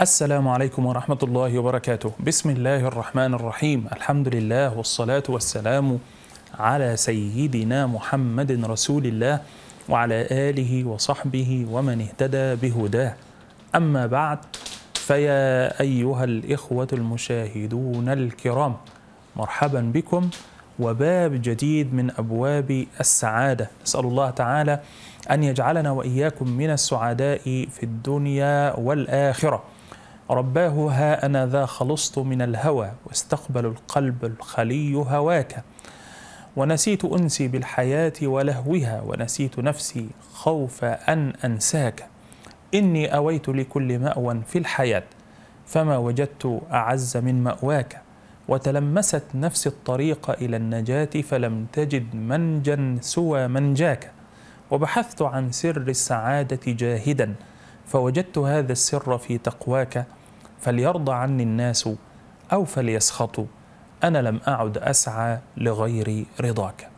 السلام عليكم ورحمة الله وبركاته بسم الله الرحمن الرحيم الحمد لله والصلاة والسلام على سيدنا محمد رسول الله وعلى آله وصحبه ومن اهتدى بهداه أما بعد فيا أيها الإخوة المشاهدون الكرام مرحبا بكم وباب جديد من أبواب السعادة نسأل الله تعالى أن يجعلنا وإياكم من السعداء في الدنيا والآخرة رباه ها أنا ذا خلصت من الهوى واستقبل القلب الخلي هواك ونسيت أنسي بالحياة ولهوها ونسيت نفسي خوف أن أنساك إني أويت لكل مأوى في الحياة فما وجدت أعز من مأواك وتلمست نفسي الطريق إلى النجاة فلم تجد منجا سوى منجاك وبحثت عن سر السعادة جاهدا فوجدت هذا السر في تقواك فليرضى عني الناس أو فليسخطوا أنا لم أعد أسعى لغير رضاك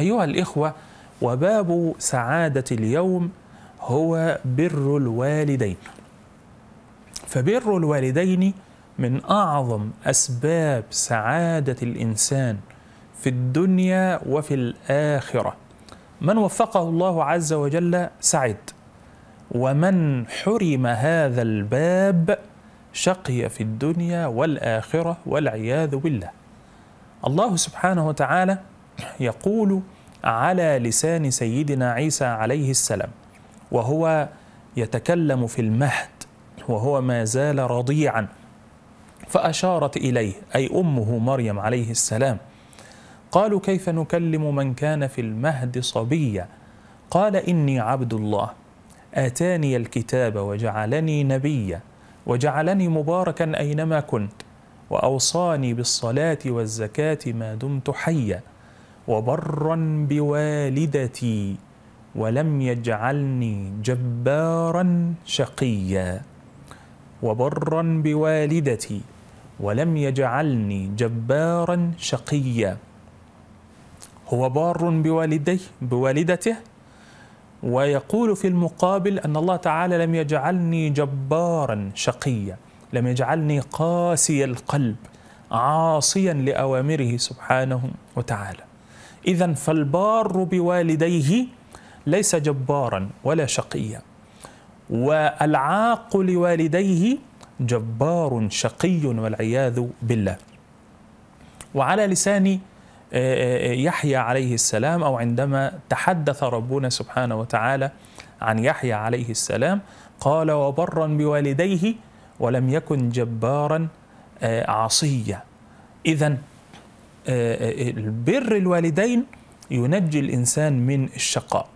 أيها الإخوة وباب سعادة اليوم هو بر الوالدين فبر الوالدين من أعظم أسباب سعادة الإنسان في الدنيا وفي الآخرة من وفقه الله عز وجل سعد ومن حرم هذا الباب شقي في الدنيا والآخرة والعياذ بالله الله سبحانه وتعالى يقول على لسان سيدنا عيسى عليه السلام وهو يتكلم في المهد وهو ما زال رضيعا فأشارت إليه أي أمه مريم عليه السلام قالوا كيف نكلم من كان في المهد صبيا قال إني عبد الله آتاني الكتاب وجعلني نبيا وجعلني مباركا أينما كنت وأوصاني بالصلاة والزكاة ما دمت حيا وبرا بوالدتي ولم يجعلني جبارا شقيا وبرا بوالدتي ولم يجعلني جبارا شقيا هو بار بوالديه بوالدته ويقول في المقابل أن الله تعالى لم يجعلني جبارا شقيا لم يجعلني قاسي القلب عاصيا لأوامره سبحانه وتعالى إذا فالبار بوالديه ليس جبارا ولا شقيا والعاق لوالديه جبار شقي والعياذ بالله وعلى لسان آه، آه، آه، يحيى عليه السلام أو عندما تحدث ربنا سبحانه وتعالى عن يحيى عليه السلام قال وبرا بوالديه ولم يكن جبارا عصيا إذا بر الوالدين ينجي الإنسان من الشقاء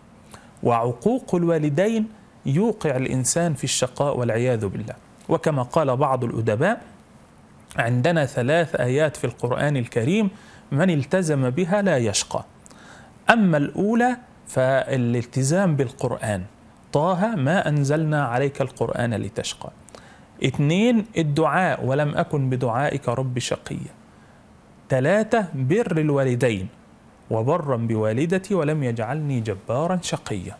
وعقوق الوالدين يوقع الإنسان في الشقاء والعياذ بالله وكما قال بعض الأدباء عندنا ثلاث آيات في القرآن الكريم من التزم بها لا يشقى أما الأولى فالالتزام بالقرآن طه ما أنزلنا عليك القرآن لتشقى اثنين الدعاء ولم أكن بدعائك رب شقيا ثلاثة بر الوالدين وبرا بوالدتي ولم يجعلني جبارا شقيا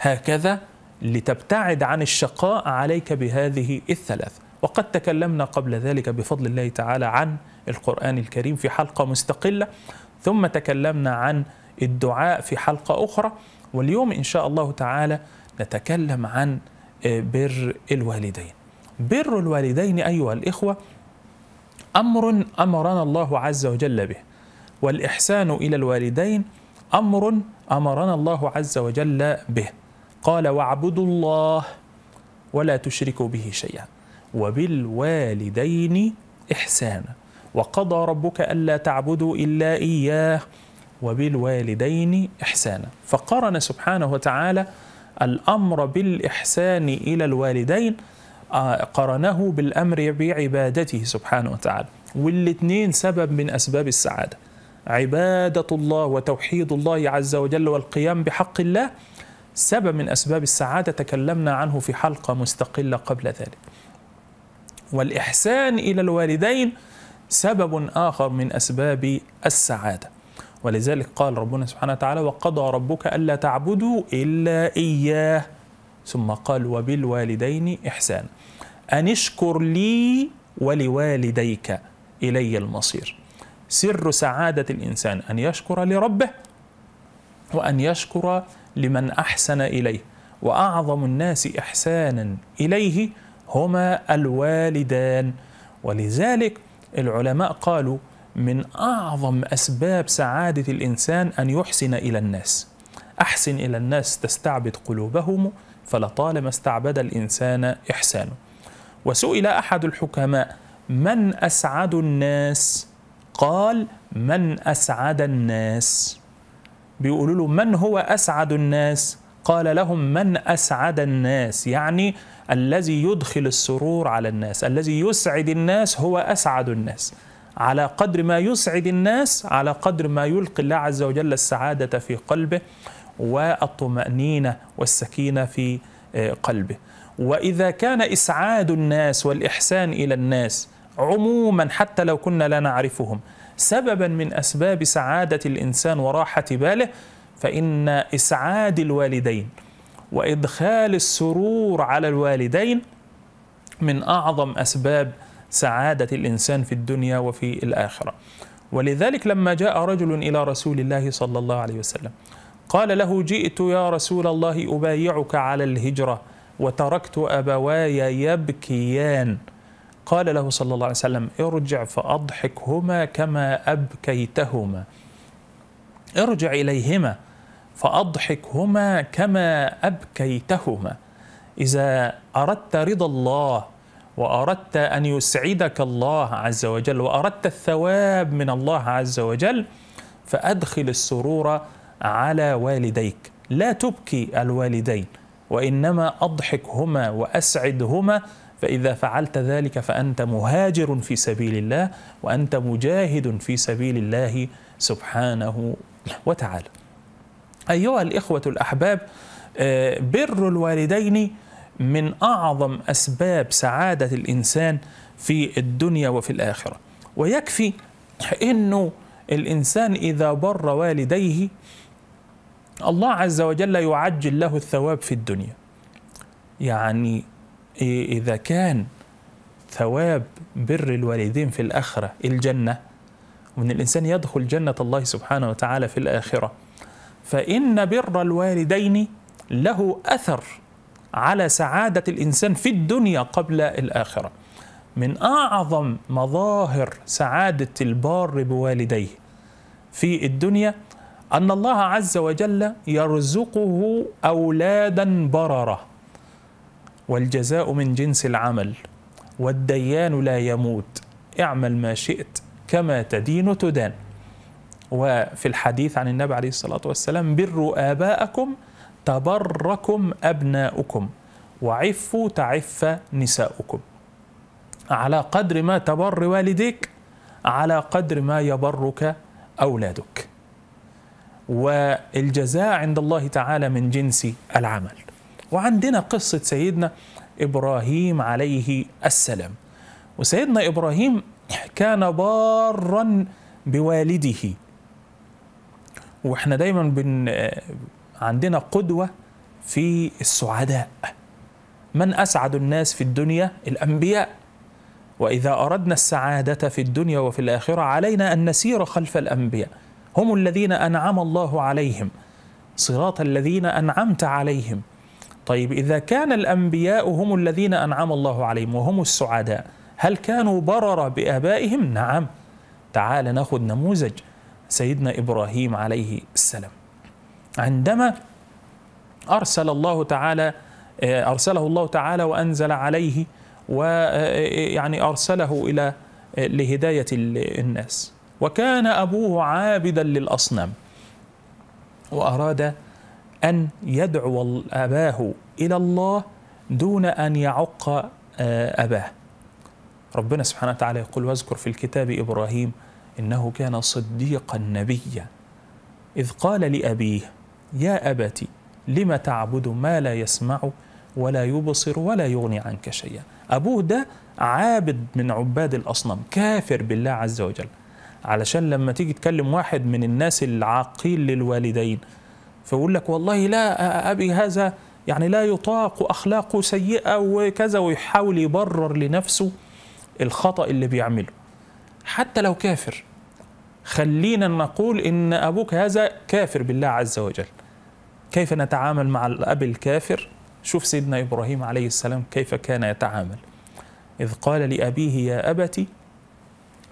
هكذا لتبتعد عن الشقاء عليك بهذه الثلاثة وقد تكلمنا قبل ذلك بفضل الله تعالى عن القرآن الكريم في حلقة مستقلة ثم تكلمنا عن الدعاء في حلقة أخرى واليوم إن شاء الله تعالى نتكلم عن آه، بر الوالدين بر الوالدين أيها الإخوة أمر أمرنا الله عز وجل به والإحسان إلى الوالدين أمر أمرنا الله عز وجل به قال واعبدوا الله ولا تشركوا به شيئا وبالوالدين إحسانا وقضى ربك ألا تعبدوا إلا إياه وبالوالدين إحسانا فقرن سبحانه وتعالى الأمر بالإحسان إلى الوالدين آه، قرنه بالأمر بعبادته سبحانه وتعالى والاثنين سبب من أسباب السعادة عبادة الله وتوحيد الله عز وجل والقيام بحق الله سبب من أسباب السعادة تكلمنا عنه في حلقة مستقلة قبل ذلك والإحسان إلى الوالدين سبب آخر من أسباب السعادة ولذلك قال ربنا سبحانه وتعالى وقضى ربك ألا تعبدوا إلا إياه ثم قال وبالوالدين إحسان أن اشكر لي ولوالديك إلي المصير سر سعادة الإنسان أن يشكر لربه وأن يشكر لمن أحسن إليه وأعظم الناس إحسانا إليه هما الوالدان ولذلك العلماء قالوا من اعظم اسباب سعاده الانسان ان يحسن الى الناس احسن الى الناس تستعبد قلوبهم فلطالما استعبد الانسان احسانه وسئل احد الحكماء من اسعد الناس قال من اسعد الناس بيقولوا له من هو اسعد الناس قال لهم من اسعد الناس يعني الذي يدخل السرور على الناس الذي يسعد الناس هو أسعد الناس على قدر ما يسعد الناس على قدر ما يلقي الله عز وجل السعادة في قلبه والطمأنينة والسكينة في آه، قلبه وإذا كان إسعاد الناس والإحسان إلى الناس عموما حتى لو كنا لا نعرفهم سببا من أسباب سعادة الإنسان وراحة باله فإن إسعاد الوالدين وإدخال السرور على الوالدين من أعظم أسباب سعادة الإنسان في الدنيا وفي الآخرة ولذلك لما جاء رجل إلى رسول الله صلى الله عليه وسلم قال له جئت يا رسول الله أبايعك على الهجرة وتركت أبواي يبكيان قال له صلى الله عليه وسلم ارجع فأضحكهما كما أبكيتهما ارجع إليهما فأضحكهما كما أبكيتهما إذا أردت رضا الله وأردت أن يسعدك الله عز وجل وأردت الثواب من الله عز وجل فأدخل السرور على والديك لا تبكي الوالدين وإنما أضحكهما وأسعدهما فإذا فعلت ذلك فأنت مهاجر في سبيل الله وأنت مجاهد في سبيل الله سبحانه وتعالى أيها الإخوة الأحباب آه، بر الوالدين من أعظم أسباب سعادة الإنسان في الدنيا وفي الآخرة ويكفي أنه الإنسان إذا بر والديه الله عز وجل يعجل له الثواب في الدنيا يعني إذا كان ثواب بر الوالدين في الآخرة الجنة وأن الإنسان يدخل جنة الله سبحانه وتعالى في الآخرة فإن بر الوالدين له أثر على سعادة الإنسان في الدنيا قبل الآخرة من أعظم مظاهر سعادة البار بوالديه في الدنيا أن الله عز وجل يرزقه أولادا بررة والجزاء من جنس العمل والديان لا يموت اعمل ما شئت كما تدين تدان وفي الحديث عن النبي عليه الصلاة والسلام بروا آباءكم تبركم أبناؤكم وعفوا تعف نساؤكم على قدر ما تبر والديك على قدر ما يبرك أولادك والجزاء عند الله تعالى من جنس العمل وعندنا قصة سيدنا إبراهيم عليه السلام وسيدنا إبراهيم كان بارا بوالده واحنا دايما بن عندنا قدوه في السعداء من اسعد الناس في الدنيا الانبياء واذا اردنا السعاده في الدنيا وفي الاخره علينا ان نسير خلف الانبياء هم الذين انعم الله عليهم صراط الذين انعمت عليهم طيب اذا كان الانبياء هم الذين انعم الله عليهم وهم السعداء هل كانوا برر بابائهم نعم تعال ناخذ نموذج سيدنا إبراهيم عليه السلام عندما أرسل الله تعالى آه، أرسله الله تعالى وأنزل عليه ويعني آه، آه، أرسله إلى لهداية الناس وكان أبوه عابدا للأصنام وأراد أن يدعو أباه إلى الله دون أن يعق أباه ربنا سبحانه وتعالى يقول واذكر في الكتاب إبراهيم إنه كان صديقا نبيا إذ قال لأبيه يا أبت لم تعبد ما لا يسمع ولا يبصر ولا يغني عنك شيئا أبوه ده عابد من عباد الأصنام كافر بالله عز وجل علشان لما تيجي تكلم واحد من الناس العاقين للوالدين فيقول لك والله لا أبي هذا يعني لا يطاق أخلاقه سيئة وكذا ويحاول يبرر لنفسه الخطأ اللي بيعمله حتى لو كافر خلينا نقول إن أبوك هذا كافر بالله عز وجل كيف نتعامل مع الأب الكافر شوف سيدنا إبراهيم عليه السلام كيف كان يتعامل إذ قال لأبيه يا أبتي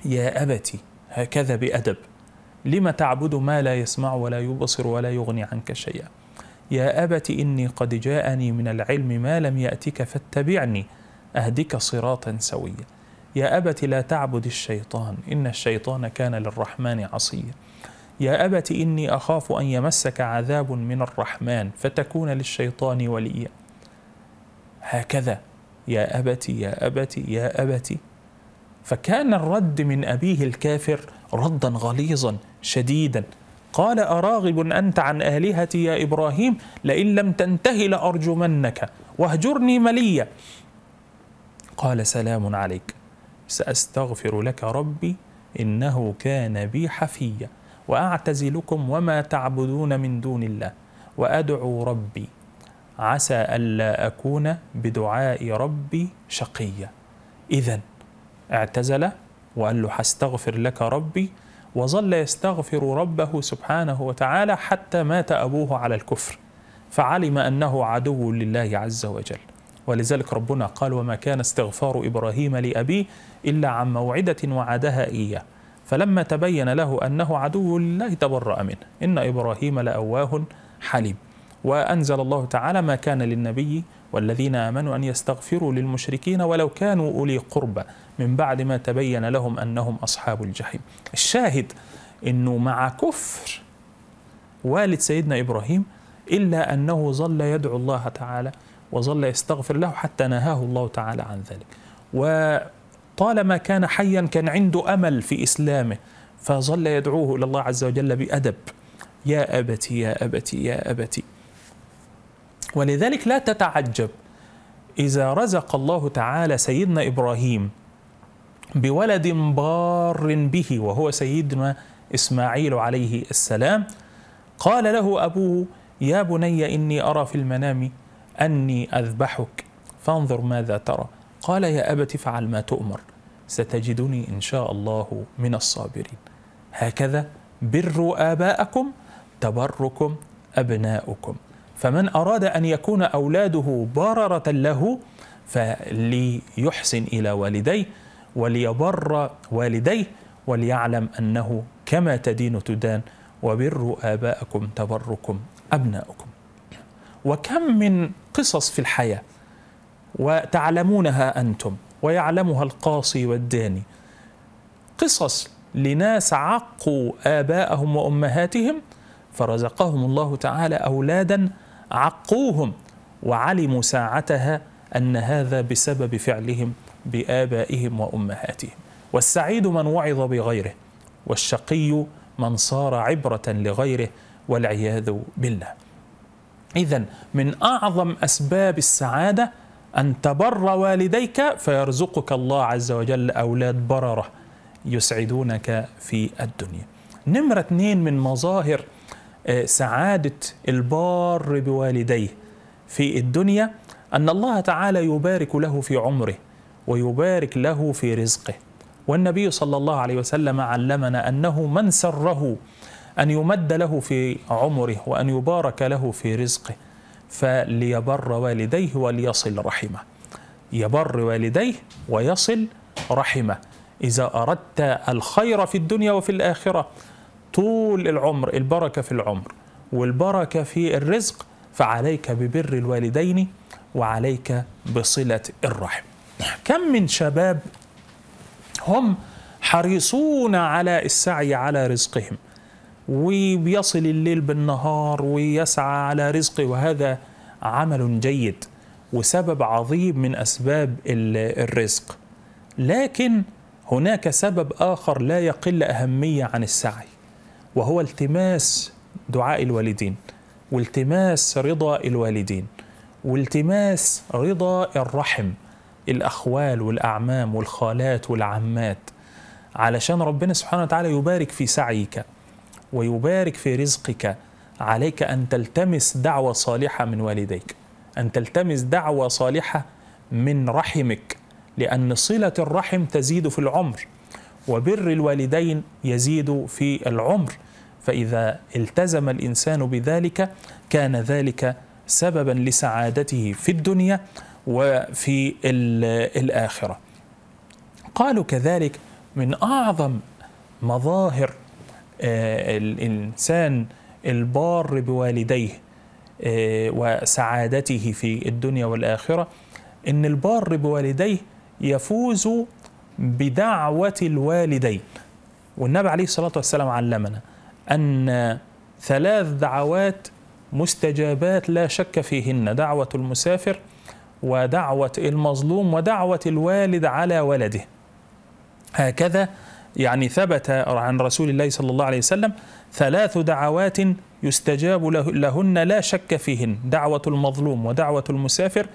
يا أبتي هكذا بأدب لم تعبد ما لا يسمع ولا يبصر ولا يغني عنك شيئا يا أبت إني قد جاءني من العلم ما لم يأتك فاتبعني أهدك صراطا سويا يا أبت لا تعبد الشيطان إن الشيطان كان للرحمن عصيا يا أبت إني أخاف أن يمسك عذاب من الرحمن فتكون للشيطان وليا هكذا يا أبت يا أبت يا أبت فكان الرد من أبيه الكافر ردا غليظا شديدا قال أراغب أنت عن آلهتي يا إبراهيم لئن لم تنته لأرجمنك واهجرني مليا قال سلام عليك سأستغفر لك ربي إنه كان بي حفيا وأعتزلكم وما تعبدون من دون الله وأدعو ربي عسى ألا أكون بدعاء ربي شقيا إذا اعتزل وقال له هستغفر لك ربي وظل يستغفر ربه سبحانه وتعالى حتى مات أبوه على الكفر فعلم أنه عدو لله عز وجل ولذلك ربنا قال وما كان استغفار إبراهيم لأبيه إلا عن موعدة وعدها إياه فلما تبين له أنه عدو لله تبرأ منه إن إبراهيم لأواه حليم وأنزل الله تعالى ما كان للنبي والذين آمنوا أن يستغفروا للمشركين ولو كانوا أولي قربى من بعد ما تبين لهم أنهم أصحاب الجحيم الشاهد أنه مع كفر والد سيدنا إبراهيم إلا أنه ظل يدعو الله تعالى وظل يستغفر له حتى نهاه الله تعالى عن ذلك وطالما كان حيا كان عنده أمل في إسلامه فظل يدعوه إلى الله عز وجل بأدب يا أبتي يا أبتي يا أبتي ولذلك لا تتعجب إذا رزق الله تعالى سيدنا إبراهيم بولد بار به وهو سيدنا إسماعيل عليه السلام قال له أبوه يا بني إني أرى في المنام أني أذبحك فانظر ماذا ترى قال يا أبت افعل ما تؤمر ستجدني إن شاء الله من الصابرين هكذا بروا آباءكم تبركم أبناؤكم فمن أراد أن يكون أولاده بررة له فليحسن إلى والديه وليبر والديه وليعلم أنه كما تدين تدان وبروا آباءكم تبركم أبناؤكم وكم من قصص في الحياة وتعلمونها أنتم ويعلمها القاصي والداني قصص لناس عقوا آباءهم وأمهاتهم فرزقهم الله تعالى أولادا عقوهم وعلموا ساعتها أن هذا بسبب فعلهم بآبائهم وأمهاتهم والسعيد من وعظ بغيره والشقي من صار عبرة لغيره والعياذ بالله إذا من أعظم أسباب السعادة أن تبر والديك فيرزقك الله عز وجل أولاد بررة يسعدونك في الدنيا. نمرة اثنين من مظاهر آه، سعادة البار بوالديه في الدنيا أن الله تعالى يبارك له في عمره ويبارك له في رزقه والنبي صلى الله عليه وسلم علمنا أنه من سره أن يمد له في عمره وأن يبارك له في رزقه فليبر والديه وليصل رحمه يبر والديه ويصل رحمه إذا أردت الخير في الدنيا وفي الآخرة طول العمر البركة في العمر والبركة في الرزق فعليك ببر الوالدين وعليك بصلة الرحم كم من شباب هم حريصون على السعي على رزقهم وبيصل الليل بالنهار ويسعى على رزقه وهذا عمل جيد وسبب عظيم من اسباب الرزق لكن هناك سبب اخر لا يقل اهميه عن السعي وهو التماس دعاء الوالدين والتماس رضا الوالدين والتماس رضا الرحم الاخوال والاعمام والخالات والعمات علشان ربنا سبحانه وتعالى يبارك في سعيك ويبارك في رزقك عليك أن تلتمس دعوة صالحة من والديك أن تلتمس دعوة صالحة من رحمك لأن صلة الرحم تزيد في العمر وبر الوالدين يزيد في العمر فإذا التزم الإنسان بذلك كان ذلك سببا لسعادته في الدنيا وفي الآخرة قالوا كذلك من أعظم مظاهر آه، الإنسان البار بوالديه آه، وسعادته في الدنيا والآخرة إن البار بوالديه يفوز بدعوة الوالدين والنبي عليه الصلاة والسلام علمنا أن ثلاث دعوات مستجابات لا شك فيهن دعوة المسافر ودعوة المظلوم ودعوة الوالد على ولده هكذا يعني ثبت عن رسول الله صلى الله عليه وسلم ثلاث دعوات يستجاب لهن لا شك فيهن دعوة المظلوم ودعوة المسافر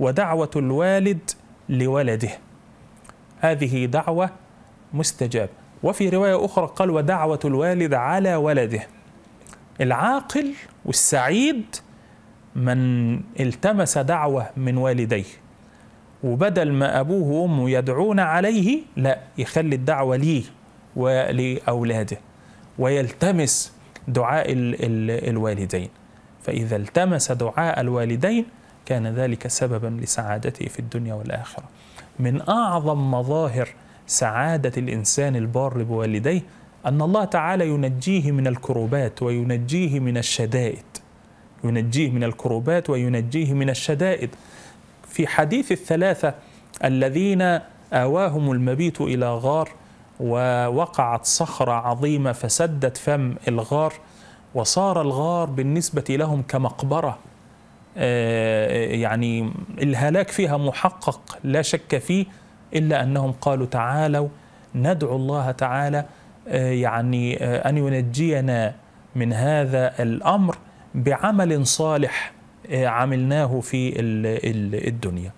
ودعوة الوالد لولده هذه دعوة مستجاب وفي رواية أخرى قال ودعوة الوالد على ولده العاقل والسعيد من التمس دعوة من والديه وبدل ما أبوه وأمه يدعون عليه لا يخلي الدعوة ليه ولأولاده ويلتمس دعاء الوالدين فإذا التمس دعاء الوالدين كان ذلك سببا لسعادته في الدنيا والآخرة من أعظم مظاهر سعادة الإنسان البار بوالديه أن الله تعالى ينجيه من الكروبات وينجيه من الشدائد ينجيه من الكروبات وينجيه من الشدائد في حديث الثلاثة الذين آواهم المبيت إلى غار ووقعت صخرة عظيمة فسدت فم الغار وصار الغار بالنسبة لهم كمقبرة آه، يعني الهلاك فيها محقق لا شك فيه إلا أنهم قالوا تعالوا ندعو الله تعالى آه، يعني آه، أن ينجينا من هذا الأمر بعمل صالح عملناه في الدنيا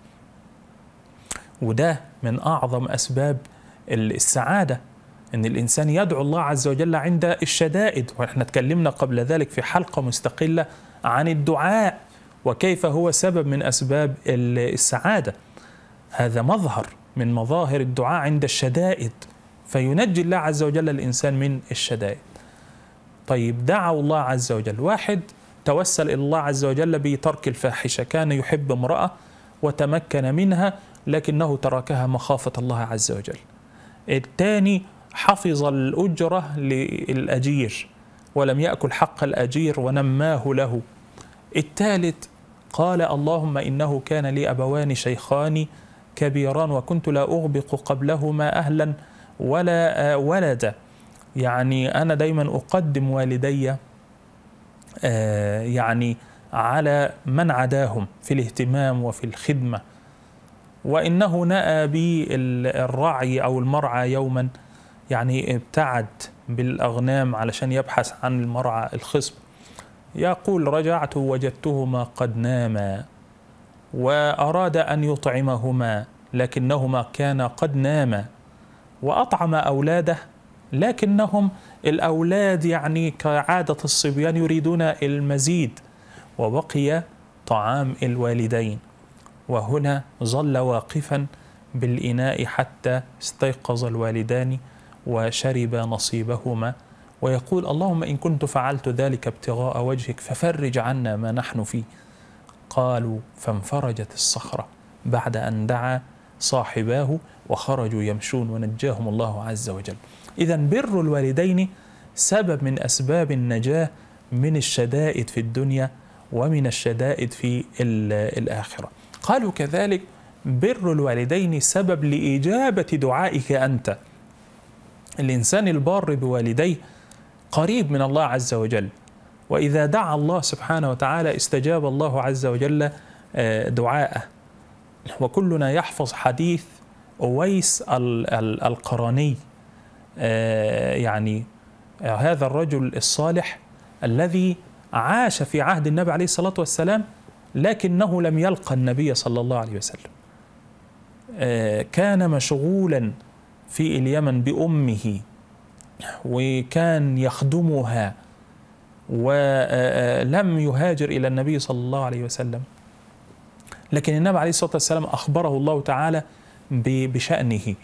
وده من أعظم أسباب السعادة أن الإنسان يدعو الله عز وجل عند الشدائد وإحنا تكلمنا قبل ذلك في حلقة مستقلة عن الدعاء وكيف هو سبب من أسباب السعادة هذا مظهر من مظاهر الدعاء عند الشدائد فينجي الله عز وجل الإنسان من الشدائد طيب دعوا الله عز وجل واحد توسل إلى الله عز وجل بترك الفاحشة كان يحب امرأة وتمكن منها لكنه تركها مخافة الله عز وجل الثاني حفظ الأجرة للأجير ولم يأكل حق الأجير ونماه له الثالث قال اللهم إنه كان لي أبوان شيخان كبيران وكنت لا أغبق قبلهما أهلا ولا آه، ولدا يعني أنا دايما أقدم والدي آه، يعني على من عداهم في الاهتمام وفي الخدمة وإنه نأى بالرعي أو المرعى يوما يعني ابتعد بالأغنام علشان يبحث عن المرعى الخصب يقول رجعت وجدتهما قد ناما وأراد أن يطعمهما لكنهما كانا قد ناما وأطعم أولاده لكنهم الأولاد يعني كعادة الصبيان يريدون المزيد وبقي طعام الوالدين وهنا ظل واقفا بالإناء حتى استيقظ الوالدان وشرب نصيبهما ويقول اللهم إن كنت فعلت ذلك ابتغاء وجهك ففرج عنا ما نحن فيه قالوا فانفرجت الصخرة بعد أن دعا صاحباه وخرجوا يمشون ونجاهم الله عز وجل إذا بر الوالدين سبب من أسباب النجاة من الشدائد في الدنيا ومن الشدائد في الآخرة قالوا كذلك بر الوالدين سبب لإجابة دعائك أنت الإنسان البار بوالديه قريب من الله عز وجل وإذا دعا الله سبحانه وتعالى استجاب الله عز وجل آه، دعاءه وكلنا يحفظ حديث أويس القراني آه، يعني آه، هذا الرجل الصالح الذي عاش في عهد النبي عليه الصلاة والسلام لكنه لم يلقى النبي صلى الله عليه وسلم آه، كان مشغولا في اليمن بأمه وكان يخدمها ولم يهاجر إلى النبي صلى الله عليه وسلم لكن النبي عليه الصلاة والسلام أخبره الله تعالى بشأنه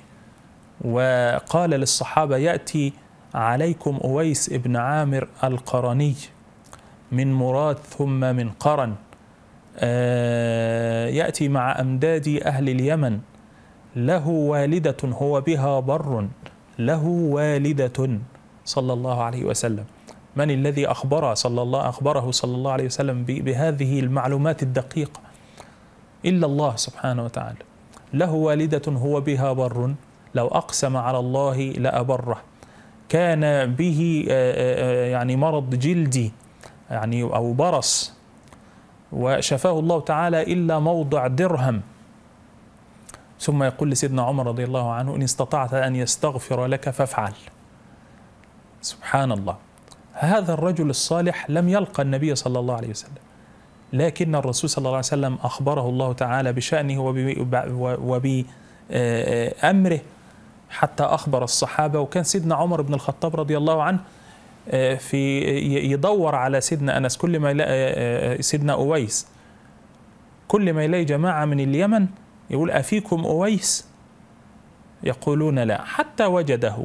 وقال للصحابة يأتي عليكم أويس ابن عامر القرني من مراد ثم من قرن آه، يأتي مع أمداد أهل اليمن له والدة هو بها بر له والدة صلى الله عليه وسلم من الذي أخبر صلى الله أخبره صلى الله عليه وسلم بهذه المعلومات الدقيقة إلا الله سبحانه وتعالى له والدة هو بها بر لو أقسم على الله لأبره كان به آه، آه، آه، يعني مرض جلدي يعني أو برص وشفاه الله تعالى إلا موضع درهم ثم يقول لسيدنا عمر رضي الله عنه إن استطعت أن يستغفر لك فافعل سبحان الله هذا الرجل الصالح لم يلقى النبي صلى الله عليه وسلم لكن الرسول صلى الله عليه وسلم أخبره الله تعالى بشأنه وبأمره حتى أخبر الصحابة وكان سيدنا عمر بن الخطاب رضي الله عنه آه، في يدور على سيدنا أنس كل ما آه، آه، سيدنا أويس كل ما يلاقي جماعة من اليمن يقول أفيكم أويس يقولون لا حتى وجده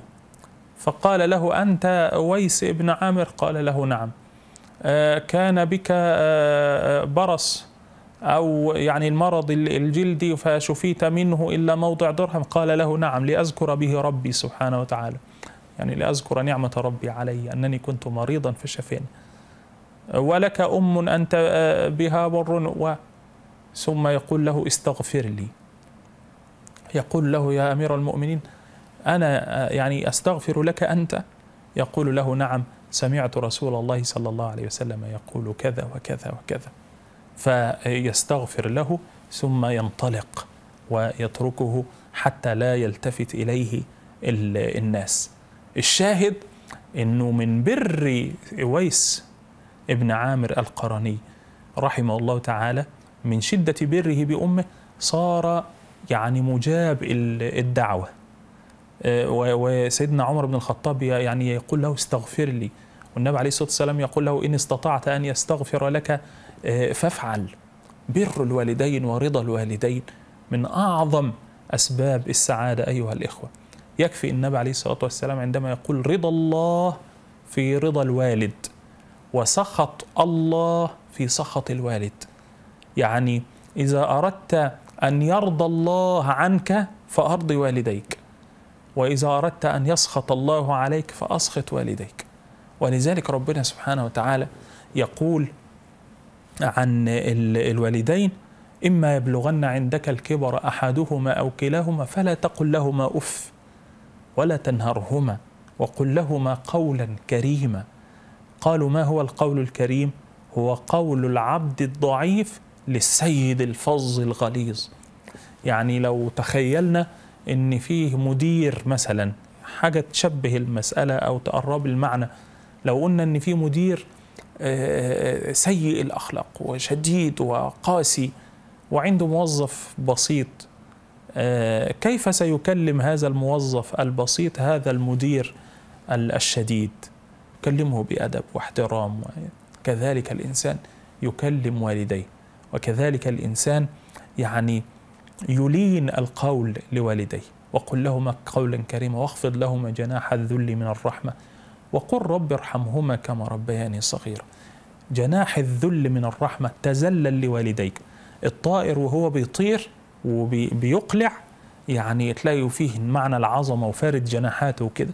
فقال له أنت أويس ابن عامر قال له نعم كان بك برص أو يعني المرض الجلدي فشفيت منه إلا موضع درهم قال له نعم لأذكر به ربي سبحانه وتعالى يعني لأذكر نعمة ربي علي أنني كنت مريضا فشفين ولك أم أنت آه، بها بر و ثم يقول له استغفر لي يقول له يا أمير المؤمنين أنا آه، يعني أستغفر لك أنت يقول له نعم سمعت رسول الله صلى الله عليه وسلم يقول كذا وكذا وكذا فيستغفر له ثم ينطلق ويتركه حتى لا يلتفت اليه الناس الشاهد انه من بر اويس ابن عامر القرني رحمه الله تعالى من شده بره بامه صار يعني مجاب الدعوه آه، وسيدنا عمر بن الخطاب يعني يقول له استغفر لي والنبي عليه الصلاة والسلام يقول له إن استطعت أن يستغفر لك آه، فافعل بر الوالدين ورضا الوالدين من أعظم أسباب السعادة أيها الإخوة يكفي النبي عليه الصلاة والسلام عندما يقول رضا الله في رضا الوالد وسخط الله في سخط الوالد يعني إذا أردت أن يرضى الله عنك فأرض والديك وإذا أردت أن يسخط الله عليك فأسخط والديك ولذلك ربنا سبحانه وتعالى يقول عن الوالدين إما يبلغن عندك الكبر أحدهما أو كلاهما فلا تقل لهما أف ولا تنهرهما وقل لهما قولا كريما قالوا ما هو القول الكريم هو قول العبد الضعيف للسيد الفظ الغليظ يعني لو تخيلنا ان فيه مدير مثلا حاجه تشبه المساله او تقرب المعنى لو قلنا ان في مدير آه، آه، آه، سيء الاخلاق وشديد وقاسي وعنده موظف بسيط كيف سيكلم هذا الموظف البسيط هذا المدير الشديد كلمه بادب واحترام كذلك الانسان يكلم والديه وكذلك الانسان يعني يلين القول لوالديه وقل لهما قولا كريما واخفض لهما جناح الذل من الرحمه وقل رب ارحمهما كما ربياني صغيرا جناح الذل من الرحمة تزلل لوالديك الطائر وهو بيطير وبيقلع يعني تلاقي فيه معنى العظمة وفارد جناحاته وكده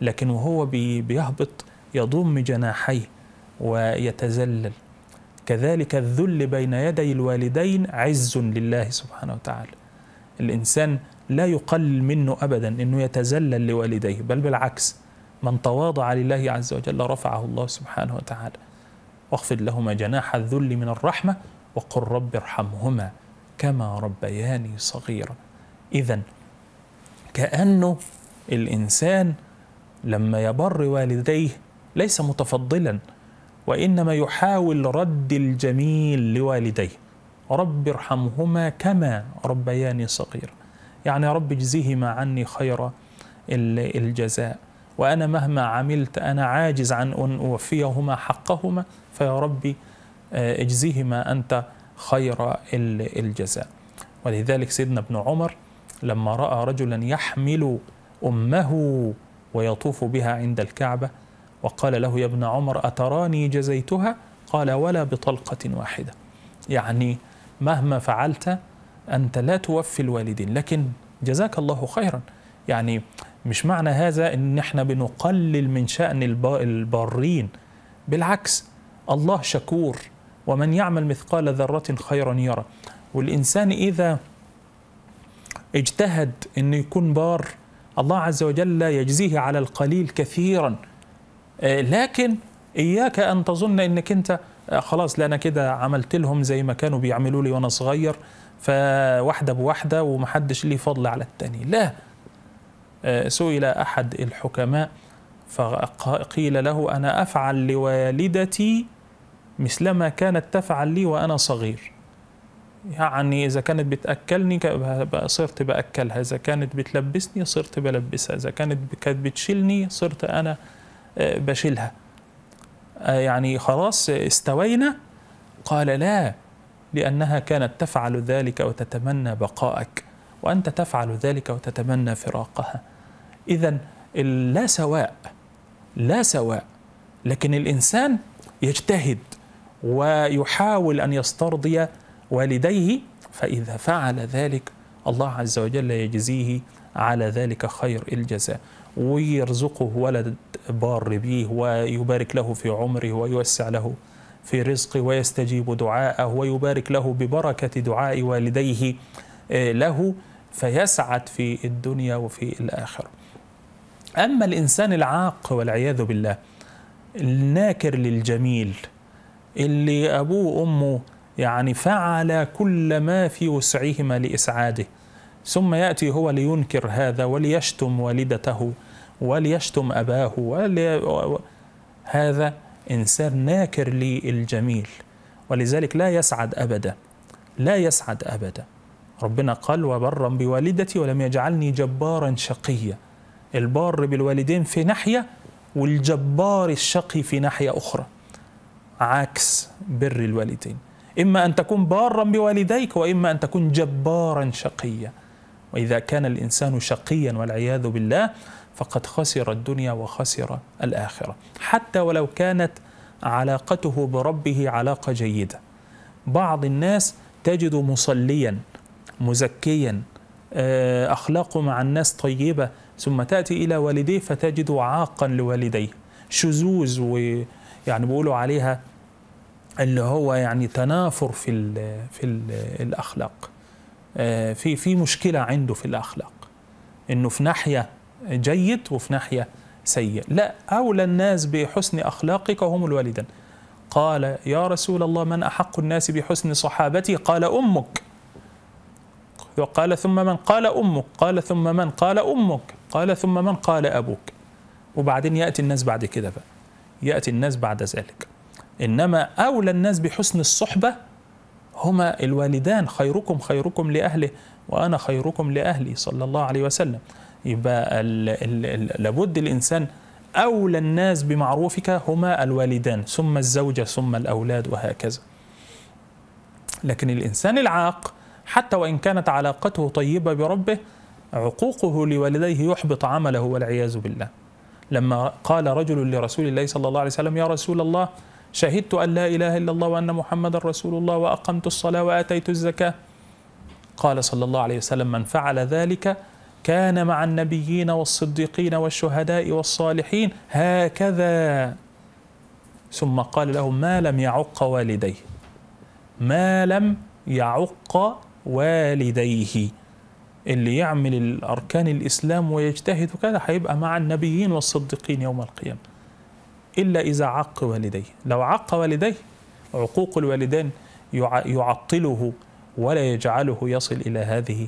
لكن وهو بيهبط يضم جناحيه ويتذلل كذلك الذل بين يدي الوالدين عز لله سبحانه وتعالى الإنسان لا يقلل منه أبدا أنه يتذلل لوالديه بل بالعكس من تواضع لله عز وجل رفعه الله سبحانه وتعالى واخفض لهما جناح الذل من الرحمة وقل رب ارحمهما كما ربياني صغيرا إذا كأنه الإنسان لما يبر والديه ليس متفضلا وإنما يحاول رد الجميل لوالديه رب ارحمهما كما ربياني صغيرا يعني رب اجزهما عني خير الجزاء وأنا مهما عملت أنا عاجز عن أن أوفيهما حقهما فيا ربي آه، اجزهما أنت خير الجزاء ولذلك سيدنا ابن عمر لما رأى رجلا يحمل أمه ويطوف بها عند الكعبة وقال له يا ابن عمر أتراني جزيتها قال ولا بطلقة واحدة يعني مهما فعلت أنت لا توفي الوالدين لكن جزاك الله خيرا يعني مش معنى هذا ان احنا بنقلل من شأن البارين بالعكس الله شكور ومن يعمل مثقال ذرة خيرا يرى والإنسان إذا اجتهد انه يكون بار الله عز وجل يجزيه على القليل كثيرا آه، لكن إياك أن تظن أنك أنت آه، خلاص لا أنا كده عملت لهم زي ما كانوا بيعملوا لي وأنا صغير فواحدة بواحدة ومحدش ليه فضل على التاني لا آه، سئل أحد الحكماء فقيل له أنا أفعل لوالدتي مثلما كانت تفعل لي وأنا صغير يعني إذا كانت بتأكلني صرت بأكلها إذا كانت بتلبسني صرت بلبسها إذا كانت كانت بتشيلني صرت أنا آه، بشيلها آه، يعني خلاص استوينا قال لا لأنها كانت تفعل ذلك وتتمنى بقائك وأنت تفعل ذلك وتتمنى فراقها إذا لا سواء لا سواء لكن الإنسان يجتهد ويحاول أن يسترضي والديه فإذا فعل ذلك الله عز وجل يجزيه على ذلك خير الجزاء ويرزقه ولد بار به ويبارك له في عمره ويوسع له في رزقه ويستجيب دعاءه ويبارك له ببركة دعاء والديه آه، له فيسعد في الدنيا وفي الآخرة أما الإنسان العاق والعياذ بالله الناكر للجميل اللي أبوه وأمه يعني فعل كل ما في وسعهما لإسعاده ثم يأتي هو لينكر هذا وليشتم والدته وليشتم أباه ولي... هذا إنسان ناكر للجميل ولذلك لا يسعد أبدا لا يسعد أبدا ربنا قال وبرا بوالدتي ولم يجعلني جبارا شقيا البار بالوالدين في ناحية والجبار الشقي في ناحية أخرى عكس بر الوالدين إما أن تكون بارا بوالديك وإما أن تكون جبارا شقيا وإذا كان الإنسان شقيا والعياذ بالله فقد خسر الدنيا وخسر الآخرة حتى ولو كانت علاقته بربه علاقة جيدة بعض الناس تجد مصليا مزكيا آه، أخلاقه مع الناس طيبة ثم تأتي إلى والديه فتجد عاقا لوالديه شذوذ ويعني بيقولوا عليها اللي هو يعني تنافر في ال في الـ الأخلاق آه، في في مشكلة عنده في الأخلاق إنه في ناحية جيد وفي ناحية سيء لا أولى الناس بحسن أخلاقك هم الوالدان قال يا رسول الله من أحق الناس بحسن صحابتي قال أمك وقال ثم من قال أمك قال ثم من قال أمك قال ثم من قال أبوك وبعدين يأتي الناس بعد كده بقى يأتي الناس بعد ذلك إنما أولى الناس بحسن الصحبة هما الوالدان خيركم خيركم لأهله وأنا خيركم لأهلي صلى الله عليه وسلم يبقى الـ الـ الـ لابد الإنسان أولى الناس بمعروفك هما الوالدان ثم الزوجة ثم الأولاد وهكذا لكن الإنسان العاق حتى وإن كانت علاقته طيبة بربه عقوقه لوالديه يحبط عمله والعياذ بالله لما قال رجل لرسول الله صلى الله عليه وسلم يا رسول الله شهدت أن لا إله إلا الله وأن محمدا رسول الله وأقمت الصلاة وآتيت الزكاة قال صلى الله عليه وسلم من فعل ذلك كان مع النبيين والصديقين والشهداء والصالحين هكذا ثم قال له ما لم يعق والديه ما لم يعق والديه اللي يعمل الأركان الإسلام ويجتهد وكذا هيبقى مع النبيين والصديقين يوم القيامة إلا إذا عق والديه لو عق والديه عقوق الوالدين يعطله ولا يجعله يصل إلى هذه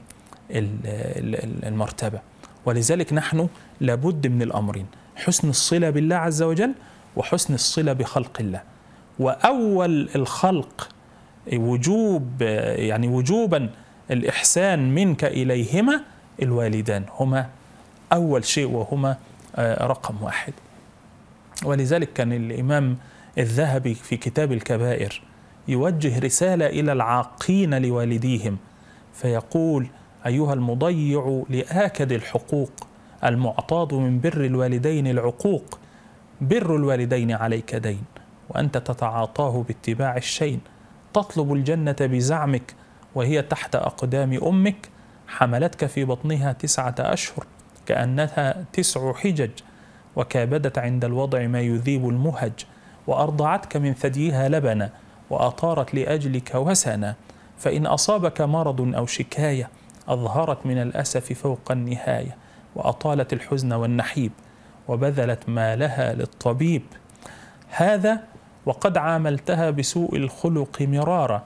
المرتبة ولذلك نحن لابد من الأمرين حسن الصلة بالله عز وجل وحسن الصلة بخلق الله وأول الخلق وجوب يعني وجوبا الإحسان منك إليهما الوالدان هما أول شيء وهما آه، رقم واحد ولذلك كان الإمام الذهبي في كتاب الكبائر يوجه رسالة إلى العاقين لوالديهم فيقول أيها المضيع لآكد الحقوق المعطاد من بر الوالدين العقوق بر الوالدين عليك دين وأنت تتعاطاه باتباع الشين تطلب الجنة بزعمك وهي تحت أقدام أمك حملتك في بطنها تسعة أشهر كأنها تسع حجج وكابدت عند الوضع ما يذيب المهج وأرضعتك من ثديها لبنا وأطارت لأجلك وسنا فإن أصابك مرض أو شكاية أظهرت من الأسف فوق النهاية وأطالت الحزن والنحيب وبذلت ما لها للطبيب هذا وقد عاملتها بسوء الخلق مرارا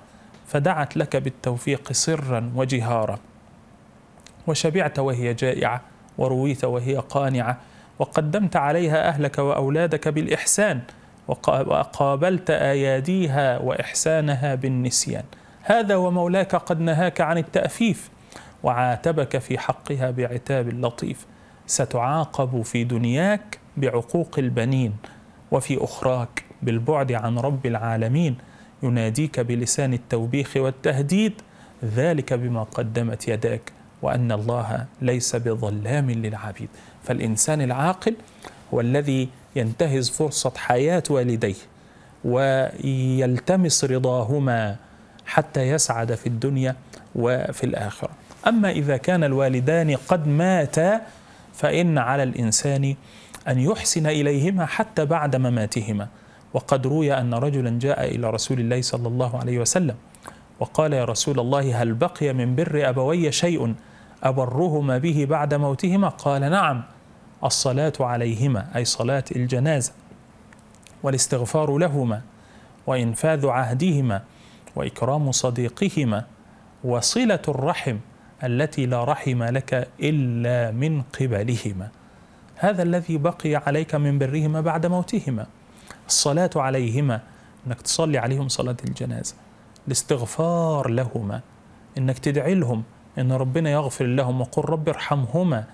فدعت لك بالتوفيق سرا وجهارا وشبعت وهي جائعه ورويت وهي قانعه وقدمت عليها اهلك واولادك بالاحسان وقابلت اياديها واحسانها بالنسيان هذا ومولاك قد نهاك عن التافيف وعاتبك في حقها بعتاب لطيف ستعاقب في دنياك بعقوق البنين وفي اخراك بالبعد عن رب العالمين يناديك بلسان التوبيخ والتهديد ذلك بما قدمت يداك وأن الله ليس بظلام للعبيد فالإنسان العاقل هو الذي ينتهز فرصة حياة والديه ويلتمس رضاهما حتى يسعد في الدنيا وفي الآخرة أما إذا كان الوالدان قد ماتا فإن على الإنسان أن يحسن إليهما حتى بعد مماتهما وقد روي أن رجلا جاء إلى رسول الله صلى الله عليه وسلم وقال يا رسول الله هل بقي من بر أبوي شيء أبرهما به بعد موتهما قال نعم الصلاة عليهما أي صلاة الجنازة والاستغفار لهما وإنفاذ عهدهما وإكرام صديقهما وصلة الرحم التي لا رحم لك إلا من قبلهما هذا الذي بقي عليك من برهما بعد موتهما الصلاة عليهما أنك تصلي عليهم صلاة الجنازة الاستغفار لهما أنك تدعي لهم أن ربنا يغفر لهم وقل رب ارحمهما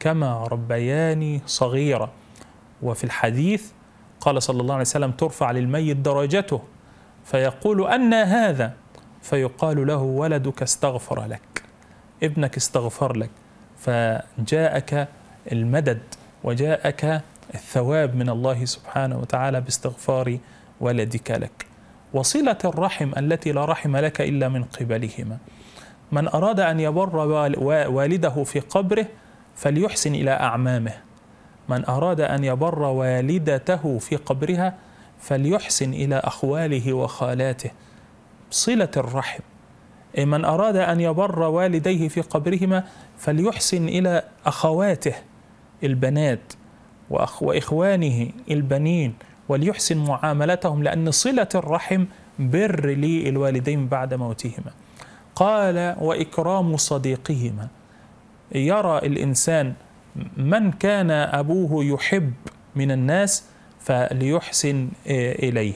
كما ربياني صغيرة وفي الحديث قال صلى الله عليه وسلم ترفع للميت درجته فيقول أن هذا فيقال له ولدك استغفر لك ابنك استغفر لك فجاءك المدد وجاءك الثواب من الله سبحانه وتعالى باستغفار ولدك لك وصلة الرحم التي لا رحم لك إلا من قبلهما من أراد أن يبر والده في قبره فليحسن إلى أعمامه من أراد أن يبر والدته في قبرها فليحسن إلى أخواله وخالاته صلة الرحم إيه، من أراد أن يبر والديه في قبرهما فليحسن إلى أخواته البنات وإخوانه البنين وليحسن معاملتهم لأن صلة الرحم بر للوالدين بعد موتهما قال وإكرام صديقهما يرى الإنسان من كان أبوه يحب من الناس فليحسن آه، إليه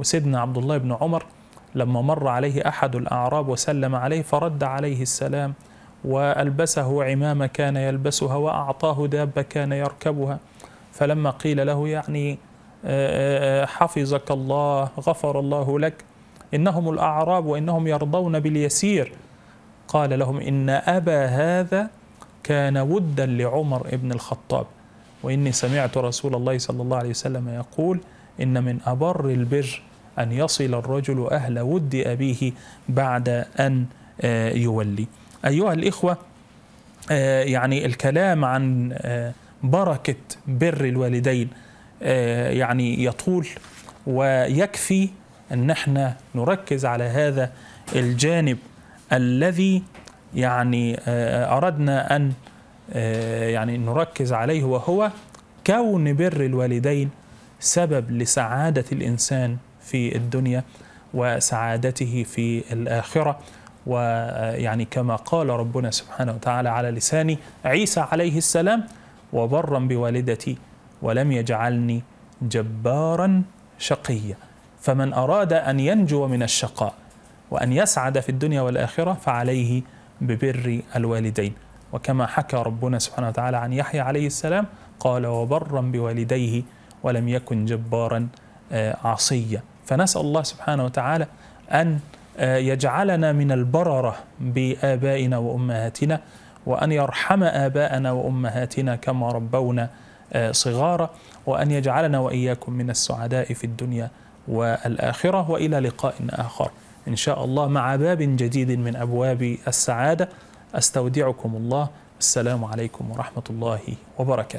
وسيدنا عبد الله بن عمر لما مر عليه أحد الأعراب وسلم عليه فرد عليه السلام وألبسه عمامة كان يلبسها وأعطاه دابة كان يركبها فلما قيل له يعني آه، آه، آه، حفظك الله غفر الله لك إنهم الأعراب وإنهم يرضون باليسير قال لهم إن أبا هذا كان ودا لعمر ابن الخطاب وإني سمعت رسول الله صلى الله عليه وسلم يقول إن من أبر البر أن يصل الرجل أهل ود أبيه بعد أن يولي أيها الإخوة يعني الكلام عن بركة بر الوالدين آه، يعني يطول ويكفي أن احنا نركز على هذا الجانب الذي يعني آه، أردنا أن آه، يعني نركز عليه وهو كون بر الوالدين سبب لسعادة الإنسان في الدنيا وسعادته في الآخرة ويعني كما قال ربنا سبحانه وتعالى على لسان عيسى عليه السلام وبرا بوالدتي ولم يجعلني جبارا شقيا فمن أراد أن ينجو من الشقاء وأن يسعد في الدنيا والآخرة فعليه ببر الوالدين وكما حكى ربنا سبحانه وتعالى عن يحيى عليه السلام قال وبرا بوالديه ولم يكن جبارا آه، عصيا فنسأل الله سبحانه وتعالى أن آه، يجعلنا من البررة بآبائنا وأمهاتنا وأن يرحم آباءنا وأمهاتنا كما ربونا آه، صغارا وأن يجعلنا وإياكم من السعداء في الدنيا والآخرة وإلى لقاء آخر إن شاء الله مع باب جديد من أبواب السعادة أستودعكم الله السلام عليكم ورحمة الله وبركاته